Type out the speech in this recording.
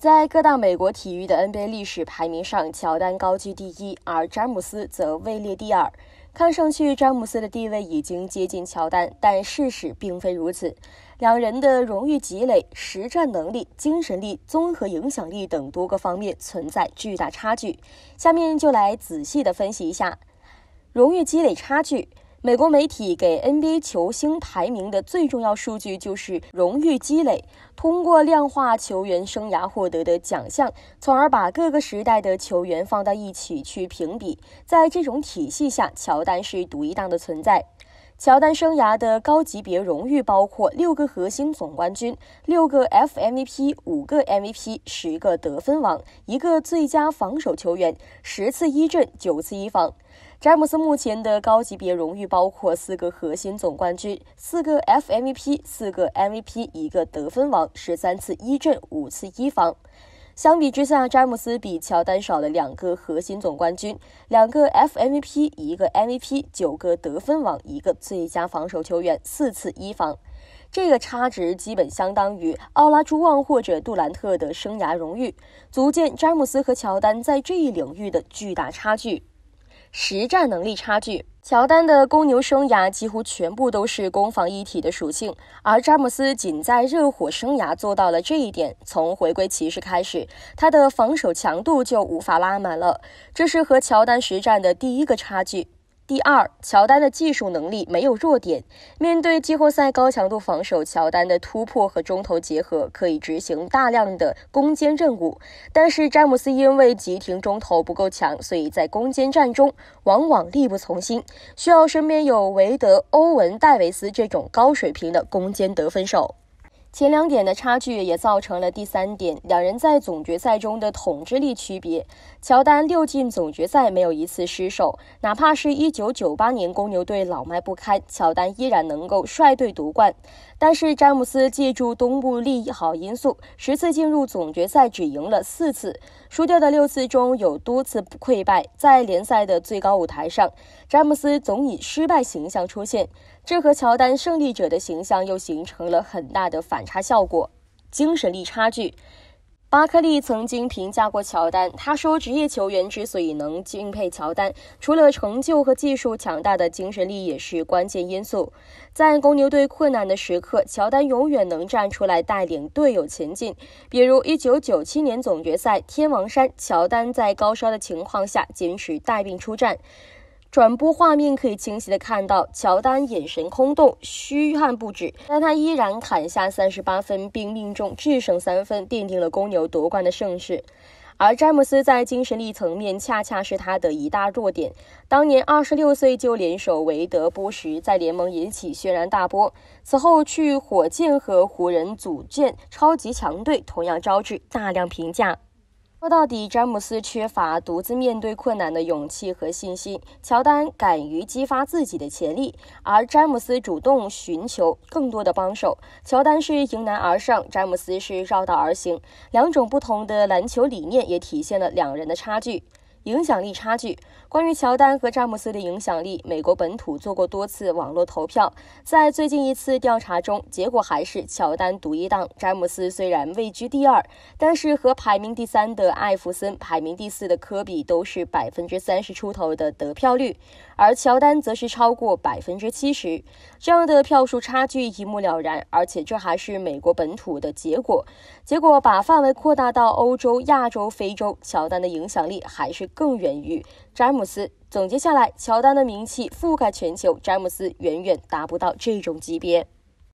在各大美国体育的 NBA 历史排名上，乔丹高居第一，而詹姆斯则位列第二。看上去，詹姆斯的地位已经接近乔丹，但事实并非如此。两人的荣誉积累、实战能力、精神力、综合影响力等多个方面存在巨大差距。下面就来仔细的分析一下，荣誉积累差距。美国媒体给 NBA 球星排名的最重要数据就是荣誉积累，通过量化球员生涯获得的奖项，从而把各个时代的球员放到一起去评比。在这种体系下，乔丹是独一档的存在。乔丹生涯的高级别荣誉包括六个核心总冠军、六个 FMVP、五个 MVP、十个得分王、一个最佳防守球员、十次一阵、九次一防。詹姆斯目前的高级别荣誉包括四个核心总冠军、四个 FMVP、四个 MVP、一个得分王、十三次一阵、五次一防。相比之下，詹姆斯比乔丹少了两个核心总冠军，两个 FMVP，一个 MVP，九个得分王，一个最佳防守球员，四次一防。这个差值基本相当于奥拉朱旺或者杜兰特的生涯荣誉，足见詹姆斯和乔丹在这一领域的巨大差距。实战能力差距。乔丹的公牛生涯几乎全部都是攻防一体的属性，而詹姆斯仅在热火生涯做到了这一点。从回归骑士开始，他的防守强度就无法拉满了，这是和乔丹实战的第一个差距。第二，乔丹的技术能力没有弱点，面对季后赛高强度防守，乔丹的突破和中投结合可以执行大量的攻坚任务。但是詹姆斯因为急停中投不够强，所以在攻坚战中往往力不从心，需要身边有韦德、欧文、戴维斯这种高水平的攻坚得分手。前两点的差距也造成了第三点，两人在总决赛中的统治力区别。乔丹六进总决赛没有一次失手，哪怕是一九九八年公牛队老迈不堪，乔丹依然能够率队夺冠。但是詹姆斯借助东部利好因素，十次进入总决赛只赢了四次，输掉的六次中有多次溃败。在联赛的最高舞台上，詹姆斯总以失败形象出现。这和乔丹胜利者的形象又形成了很大的反差效果。精神力差距，巴克利曾经评价过乔丹，他说：“职业球员之所以能敬佩乔丹，除了成就和技术，强大的精神力也是关键因素。在公牛队困难的时刻，乔丹永远能站出来带领队友前进。比如1997年总决赛天王山，乔丹在高烧的情况下坚持带病出战。”转播画面可以清晰地看到，乔丹眼神空洞，虚汗不止，但他依然砍下三十八分，并命中制胜三分，奠定了公牛夺冠的盛世。而詹姆斯在精神力层面，恰恰是他的一大弱点。当年二十六岁就联手韦德、波什，在联盟引起轩然大波。此后去火箭和湖人组建超级强队，同样招致大量评价。说到底，詹姆斯缺乏独自面对困难的勇气和信心，乔丹敢于激发自己的潜力，而詹姆斯主动寻求更多的帮手。乔丹是迎难而上，詹姆斯是绕道而行，两种不同的篮球理念也体现了两人的差距。影响力差距。关于乔丹和詹姆斯的影响力，美国本土做过多次网络投票，在最近一次调查中，结果还是乔丹独一档。詹姆斯虽然位居第二，但是和排名第三的艾弗森、排名第四的科比都是百分之三十出头的得票率，而乔丹则是超过百分之七十。这样的票数差距一目了然，而且这还是美国本土的结果。结果把范围扩大到欧洲、亚洲、非洲，乔丹的影响力还是。更远于詹姆斯。总结下来，乔丹的名气覆盖全球，詹姆斯远远达不到这种级别。